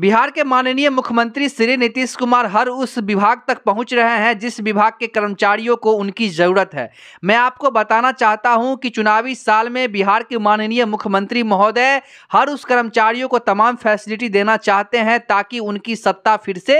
बिहार के माननीय मुख्यमंत्री श्री नीतीश कुमार हर उस विभाग तक पहुंच रहे हैं जिस विभाग के कर्मचारियों को उनकी ज़रूरत है मैं आपको बताना चाहता हूं कि चुनावी साल में बिहार के माननीय मुख्यमंत्री महोदय हर उस कर्मचारियों को तमाम फैसिलिटी देना चाहते हैं ताकि उनकी सत्ता फिर से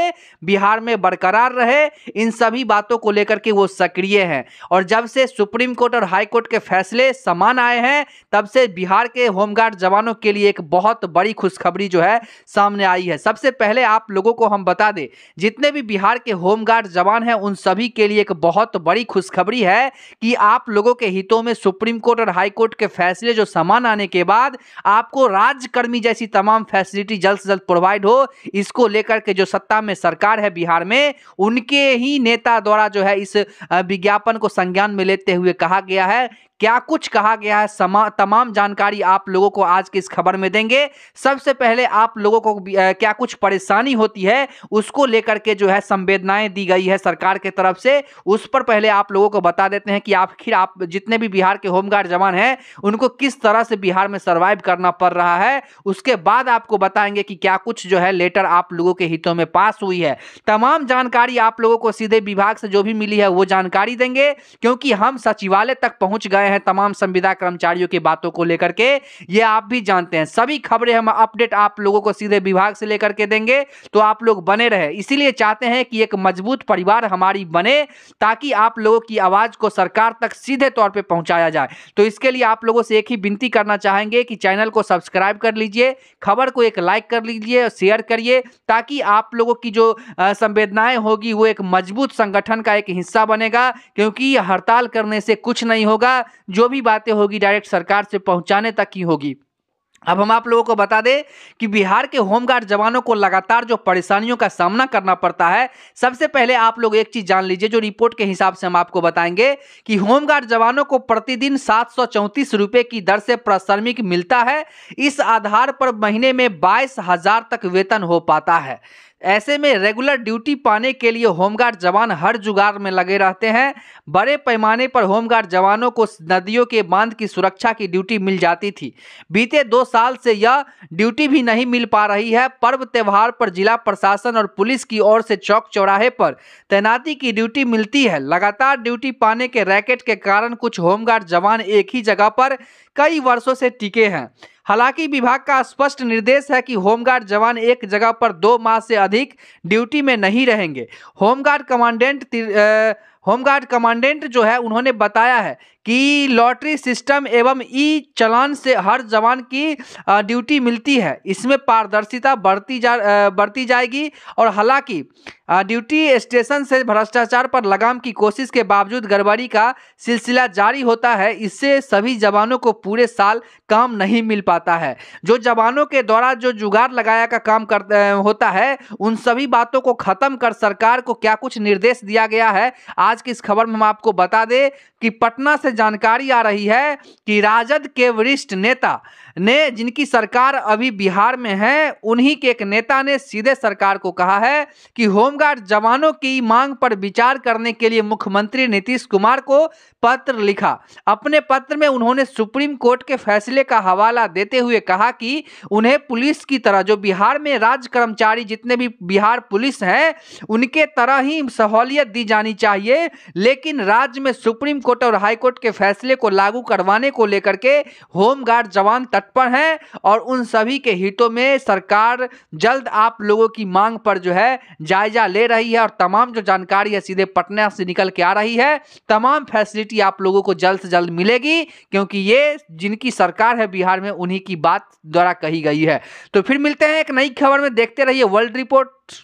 बिहार में बरकरार रहे इन सभी बातों को लेकर के वो सक्रिय हैं और जब से सुप्रीम कोर्ट और हाईकोर्ट के फैसले समान आए हैं तब से बिहार के होमगार्ड जवानों के लिए एक बहुत बड़ी खुशखबरी जो है सामने आई है सबसे पहले आप लोगों को हम बता दें जितने भी बिहार के होमगार्ड जवान हैं उन सभी के लिए एक बहुत बड़ी खुशखबरी है कि आप लोगों के हितों में सुप्रीम कोर्ट और हाई कोर्ट के फैसले जो समान आने के बाद आपको राज्यकर्मी जैसी तमाम फैसिलिटी जल्द से जल्द प्रोवाइड हो इसको लेकर के जो सत्ता में सरकार है बिहार में उनके ही नेता द्वारा जो है इस विज्ञापन को संज्ञान में लेते हुए कहा गया है क्या कुछ कहा गया है समा तमाम जानकारी आप लोगों को आज की इस खबर में देंगे सबसे पहले आप लोगों को क्या कुछ परेशानी होती है उसको लेकर के जो है संवेदनाएं दी गई है सरकार के तरफ से उस पर पहले आप लोगों को बता देते हैं कि आखिर आप, आप जितने भी बिहार के होमगार्ड जवान हैं उनको किस तरह से बिहार में सर्वाइव करना पड़ रहा है उसके बाद आपको बताएंगे कि क्या कुछ जो है लेटर आप लोगों के हितों में पास हुई है तमाम जानकारी आप लोगों को सीधे विभाग से जो भी मिली है वो जानकारी देंगे क्योंकि हम सचिवालय तक पहुंच गए हैं तमाम संविदा कर्मचारियों की बातों को लेकर के ये आप भी जानते हैं सभी खबरें हम अपडेट आप लोगों को सीधे विभाग से लेकर के देंगे तो आप लोग बने रहे इसीलिए चाहते हैं कि एक मजबूत परिवार हमारी बने ताकि आप लोगों की आवाज़ को सरकार तक सीधे तौर पर पहुंचाया जाए तो इसके लिए आप लोगों से एक ही विनती करना चाहेंगे कि चैनल को सब्सक्राइब कर लीजिए खबर को एक लाइक कर लीजिए और शेयर करिए ताकि आप लोगों की जो संवेदनाएं होगी वो एक मजबूत संगठन का एक हिस्सा बनेगा क्योंकि हड़ताल करने से कुछ नहीं होगा जो भी बातें होगी डायरेक्ट सरकार से पहुंचाने तक की होगी अब हम आप लोगों को बता दें कि बिहार के होमगार्ड जवानों को लगातार जो परेशानियों का सामना करना पड़ता है सबसे पहले आप लोग एक चीज जान लीजिए जो रिपोर्ट के हिसाब से हम आपको बताएंगे कि होमगार्ड जवानों को प्रतिदिन सात सौ रुपए की दर से प्रश्रमिक मिलता है इस आधार पर महीने में बाईस हजार तक वेतन हो पाता है ऐसे में रेगुलर ड्यूटी पाने के लिए होमगार्ड जवान हर जुगाड़ में लगे रहते हैं बड़े पैमाने पर होमगार्ड जवानों को नदियों के बांध की सुरक्षा की ड्यूटी मिल जाती थी बीते दो साल से यह ड्यूटी भी नहीं मिल पा रही है पर्व त्यौहार पर जिला प्रशासन और पुलिस की ओर से चौक चौराहे पर तैनाती की ड्यूटी मिलती है लगातार ड्यूटी पाने के रैकेट के कारण कुछ होमगार्ड जवान एक ही जगह पर कई वर्षों से टिके हैं हालांकि विभाग का स्पष्ट निर्देश है कि होमगार्ड जवान एक जगह पर दो माह से अधिक ड्यूटी में नहीं रहेंगे होमगार्ड कमांडेंट होमगार्ड कमांडेंट जो है उन्होंने बताया है कि लॉटरी सिस्टम एवं ई चलान से हर जवान की ड्यूटी मिलती है इसमें पारदर्शिता बढ़ती जा बढ़ती जाएगी और हालांकि ड्यूटी स्टेशन से भ्रष्टाचार पर लगाम की कोशिश के बावजूद गड़बड़ी का सिलसिला जारी होता है इससे सभी जवानों को पूरे साल काम नहीं मिल पाता है जो जवानों के द्वारा जो जुगाड़ लगाया का काम कर होता है उन सभी बातों को खत्म कर सरकार को क्या कुछ निर्देश दिया गया है आज आज की इस खबर में हम आपको बता दें कि पटना से जानकारी आ रही है कि राजद के वरिष्ठ नेता ने जिनकी सरकार अभी बिहार में है उन्हीं के एक नेता ने सीधे सरकार को कहा है कि होमगार्ड जवानों की मांग पर विचार करने के लिए मुख्यमंत्री नीतीश कुमार को पत्र लिखा अपने पत्र में उन्होंने सुप्रीम कोर्ट के फैसले का हवाला देते हुए कहा कि उन्हें पुलिस की तरह जो बिहार में राज्य कर्मचारी जितने भी बिहार पुलिस हैं उनके तरह ही सहूलियत दी जानी चाहिए लेकिन राज्य में सुप्रीम कोर्ट और हाईकोर्ट के फैसले को लागू करवाने को लेकर के होमगार्ड जवान तत्पर हैं और उन सभी के हितों में सरकार जल्द आप लोगों की मांग पर जो है जायजा ले रही है और तमाम जो जानकारी है सीधे पटना से निकल के आ रही है तमाम फैसिलिटी आप लोगों को जल्द से जल्द मिलेगी क्योंकि ये जिनकी सरकार है बिहार में उन्हीं की बात द्वारा कही गई है तो फिर मिलते हैं एक नई खबर में देखते रहिए वर्ल्ड रिपोर्ट